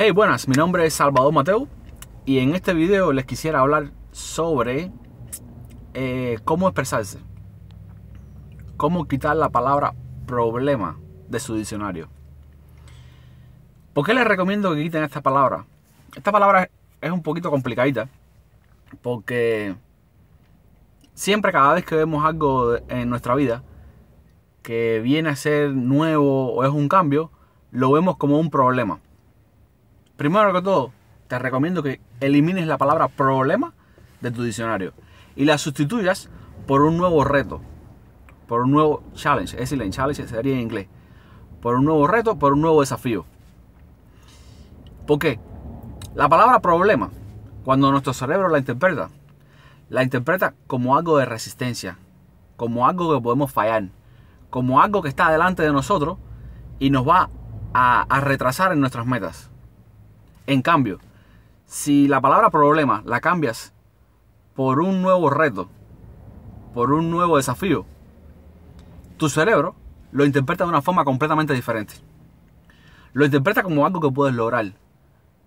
Hey, buenas, mi nombre es Salvador Mateo y en este video les quisiera hablar sobre eh, cómo expresarse, cómo quitar la palabra problema de su diccionario. ¿Por qué les recomiendo que quiten esta palabra? Esta palabra es un poquito complicadita porque siempre cada vez que vemos algo en nuestra vida que viene a ser nuevo o es un cambio, lo vemos como un problema Primero que todo, te recomiendo que elimines la palabra problema de tu diccionario y la sustituyas por un nuevo reto, por un nuevo challenge. Es el challenge sería en inglés. Por un nuevo reto, por un nuevo desafío. ¿Por qué? La palabra problema, cuando nuestro cerebro la interpreta, la interpreta como algo de resistencia, como algo que podemos fallar, como algo que está delante de nosotros y nos va a retrasar en nuestras metas. En cambio, si la palabra problema la cambias por un nuevo reto, por un nuevo desafío, tu cerebro lo interpreta de una forma completamente diferente. Lo interpreta como algo que puedes lograr.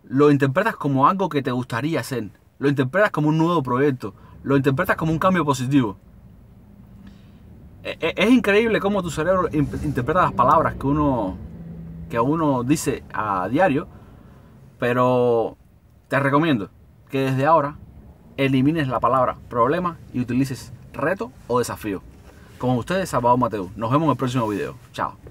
Lo interpretas como algo que te gustaría hacer. Lo interpretas como un nuevo proyecto. Lo interpretas como un cambio positivo. E-, e-, es increíble cómo tu cerebro interpreta las palabras que uno, que uno dice a diario pero te recomiendo que desde ahora elimines la palabra problema y utilices reto o desafío. Como ustedes, Salvador Mateo. Nos vemos en el próximo video. Chao.